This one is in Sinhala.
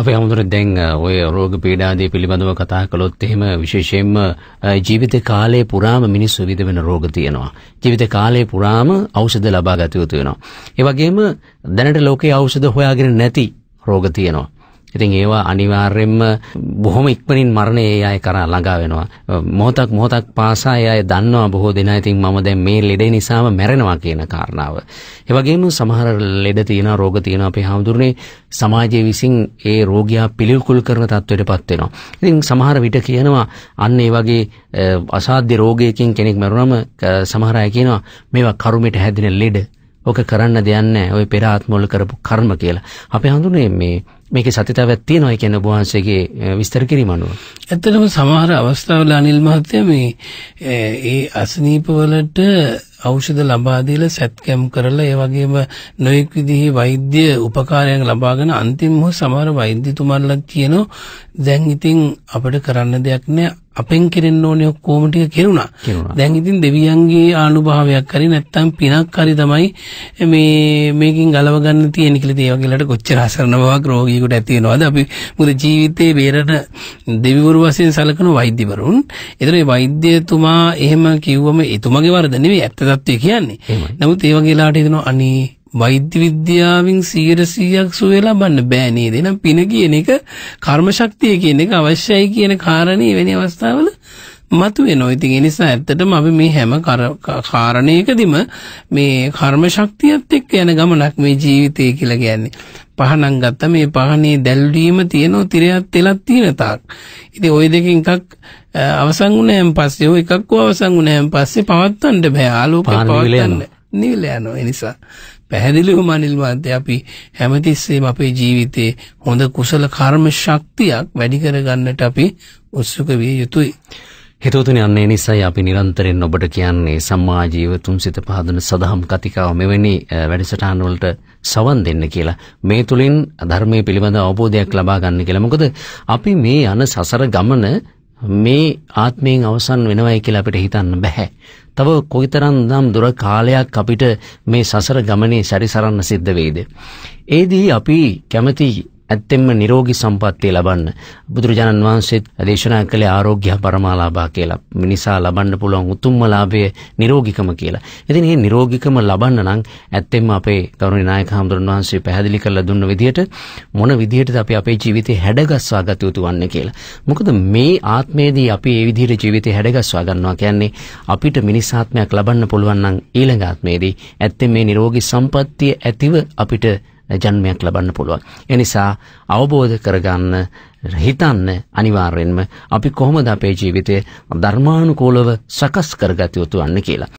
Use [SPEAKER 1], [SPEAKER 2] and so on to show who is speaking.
[SPEAKER 1] අපේ හමුදුරේ දැන් ඔය රෝග පීඩාදී පිළිබඳව කතා කළොත් එහෙම විශේෂයෙන්ම ජීවිත කාලය පුරාම මිනිස්සු විඳ වෙන රෝග තියෙනවා. ජීවිත කාලය පුරාම ඖෂධ ලබා ගත යුතු වෙනවා. ඒ වගේම දැනට ලෝකයේ ඖෂධ හොයාගෙන නැති රෝග තියෙනවා. ඉතින් ඒවා අනිවාර්යයෙන්ම බොහොම ඉක්මනින් මරණය ඒ අය කරා ළඟා වෙනවා. මොහොතක් මොහොතක් පාසා ඒ අය දන්නවා බොහෝ දෙනා ඉතින් මම දැන් මේ ලෙඩේ නිසාම මැරෙනවා කියන කාරණාව. ඒ වගේම සමහර ලෙඩ තියෙනවා රෝග තියෙනවා අපේ හැමදුරනේ සමාජය විසින් ඒ රෝගියා පිළිකුල් කරන තත්ත්වයටපත් වෙනවා. ඉතින් සමහර විට කියනවා අන්න ඒ වගේ අසාධ්‍ය රෝගයකින් කෙනෙක් මැරුණම සමහර අය කියනවා මේවා කරුමෙට හැදෙන ලෙඩ ඕක කරන්න දෙයක් නැහැ. ওই පෙර ආත්මවල කරපු කර්ම කියලා. අපි හඳුනේ මේ මේකේ සත්‍යතාවයක් තියෙනවා කියන ඔබ වහන්සේගේ විස්තර කිරීම අනුව.
[SPEAKER 2] ඇත්තටම සමහර අවස්ථාවල අනිල් මහත්තයා මේ ඒ අසනීප වලට ඖෂධ ලබා දීලා සැත්කම් කරලා ඒ වගේම නොයෙක් විදිහේ වෛද්‍ය උපකාරයන් ලබාගෙන අන්තිමව සමහර වෛද්‍යතුමන්ලා කියනවා දැන් ඉතින් අපිට කරන්න දෙයක් නැහැ අපෙන් කෙරෙන්න ඕනේ ඔක්කොම ටික කෙරුණා. දැන් ඉතින් දෙවියන්ගේ ආනුභාවයක් හරි නැත්තම් පිනක් හරි තමයි මේ මේකෙන් ගලව ගන්න තියෙන්නේ කියලා තේ වගේලට කොච්චර අසරණ බවක් රෝගියෙකුට ඇති වෙනවද? අපි මුද ජීවිතේ බේරන දෙවිවරු වශයෙන් සැලකන වෛද්‍යවරුන්. ඒතර මේ වෛද්‍යතුමා එහෙම කිව්වම එතුමගේ වරද නෙවෙයි. ඇත්ත තත්ත්වය කියන්නේ නමුත් ඒ වගේ ලාට හිතෙනවා අනේ වෛද්‍ය විද්‍යාවෙන් 100%ක් සුවය ලබන්න බෑ නේද? එහෙනම් පින කියන එක කර්ම ශක්තිය කියන එක අවශ්‍යයි කියන කාරණේ වෙන අවස්ථාවල මතුවෙනවා. ඉතින් ඒ නිසා ඇත්තටම අපි මේ හැම කාරණයකදීම මේ කර්ම ශක්තියත් එක්ක යන ගමනක් මේ ජීවිතය කියලා කියන්නේ. පහනක් ගත්ත මේ පහනේ දැල්වීම තියෙනවා තිරයක් තෙලක් තියෙන තාක්. ඉතින් ওই දෙකෙන් එකක් අවසන් වුණාන් පස්සේ ඔය එකක් අවසන් වුණාන් පස්සේ පවත්වන්න බෑ ආලෝකය පවත්වන්න. නිවිල යනවා ඒ නිසා පැහැදිලිව මනිල් මහත්තයා අපි හැමතිස්සෙම අපේ ජීවිතේ හොඳ කුසල
[SPEAKER 1] කර්ම ශක්තියක් වැඩි කරගන්නට අපි උත්සුක විය යුතුයි. හිතවතුනි අන්න ඒ නිසයි අපි නිරන්තරයෙන් ඔබට කියන්නේ සම්මා ජීවතුන් සිත පහදන සදහම් කතිකාව මෙවැනි වැඩසටහන් වලට සවන් දෙන්න කියලා. මේ තුලින් ධර්මයේ පිළිබඳ අවබෝධයක් ලබා ගන්න කියලා. මොකද අපි මේ යන සසර ගමන මේ ආත්මයෙන් අවසන් වෙනවයි කියලා අපිට හිතන්න බෑ. තව කොයිතරම් නම් දුර කාලයක් අපිට මේ සසර ගමනේ සැරිසරන්න සිද්ධ වෙයිද? ඒදී අපි කැමති ඇත්තෙන්ම නිරෝගී සම්පත්තිය ලබන්න බුදුරජාණන් වහන්සේත් දේශනා කළේ ආරෝග්‍ය පරමාලාභා කියලා. මිනිසා ලබන්න පුළුවන් උතුම්ම ලාභය නිරෝගිකම කියලා. ඉතින් මේ නිරෝගිකම ලබන්න නම් ඇත්තෙන්ම අපේ ගෞරවනීය නායක හඳුරන වහන්සේ පැහැදිලි කරලා දුන්න විදිහට මොන විදිහටද අපි අපේ ජීවිතේ හැඩගස්වා ගත යුතු වන්නේ කියලා. මොකද මේ ආත්මයේදී අපි මේ විදිහට ජීවිතේ හැඩගස්වා ගන්නවා කියන්නේ අපිට මිනිස් ආත්මයක් ලබන්න පුළුවන් නම් ඊළඟ ආත්මයේදී ඇත්තෙන් මේ නිරෝගී සම්පත්තිය ඇතිව අපිට ජන්මයක් ලබන්න පුළුවන්. ඒ නිසා අවබෝධ කරගන්න හිතන්න අනිවාර්යෙන්ම අපි කොහොමද අපේ ජීවිතය ධර්මානුකූලව සකස් කරගත යුතු වන්නේ කියලා.